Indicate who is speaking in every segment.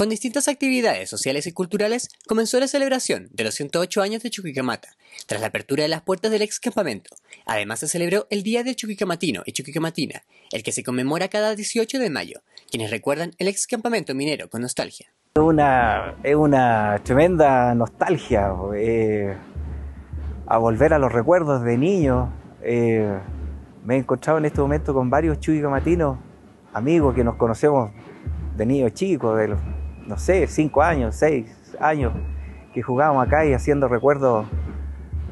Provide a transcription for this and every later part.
Speaker 1: Con distintas actividades sociales y culturales, comenzó la celebración de los 108 años de Chuquicamata, tras la apertura de las puertas del ex campamento. Además, se celebró el Día del Chuquicamatino y Chuquicamatina, el que se conmemora cada 18 de mayo, quienes recuerdan el ex campamento minero con nostalgia.
Speaker 2: Es una, es una tremenda nostalgia eh, a volver a los recuerdos de niño. Eh, me he encontrado en este momento con varios chuquicamatinos, amigos que nos conocemos de niños chicos, de los no sé, cinco años, seis años, que jugábamos acá y haciendo recuerdos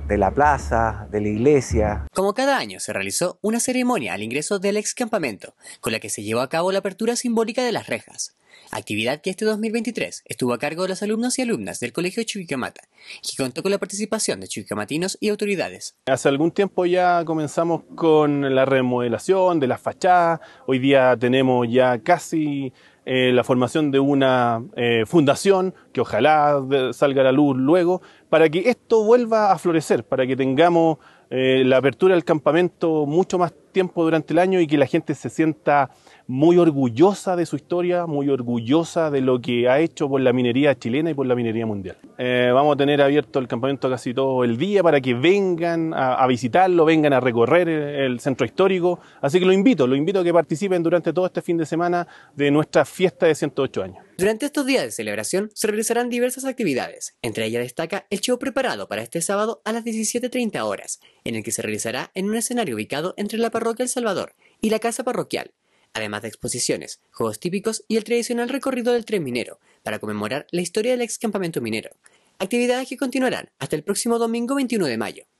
Speaker 2: de la plaza, de la iglesia.
Speaker 1: Como cada año se realizó una ceremonia al ingreso del ex campamento, con la que se llevó a cabo la apertura simbólica de las rejas, actividad que este 2023 estuvo a cargo de los alumnos y alumnas del Colegio Chivicamata, que contó con la participación de chivicamatinos y autoridades.
Speaker 3: Hace algún tiempo ya comenzamos con la remodelación de la fachada, hoy día tenemos ya casi eh, la formación de una eh, fundación, que ojalá salga a la luz luego, para que esto vuelva a florecer, para que tengamos eh, la apertura del campamento mucho más tiempo durante el año y que la gente se sienta muy orgullosa de su historia, muy orgullosa de lo que ha hecho por la minería chilena y por la minería mundial. Eh, vamos a tener abierto el campamento casi todo el día para que vengan a, visitarlo, vengan a recorrer el, el, centro histórico. Así que lo invito, lo invito a que participen durante todo este fin de semana de nuestra fiesta de 108 años. Durante estos días de celebración se realizarán diversas actividades. Entre ellas destaca el show preparado para
Speaker 1: este sábado a las 17.30 horas, en el que se realizará en un escenario ubicado entre la parroquia El Salvador y la casa parroquial además de exposiciones, juegos típicos y el tradicional recorrido del tren minero, para conmemorar la historia del excampamento minero, actividades que continuarán hasta el próximo
Speaker 2: domingo 21 de mayo.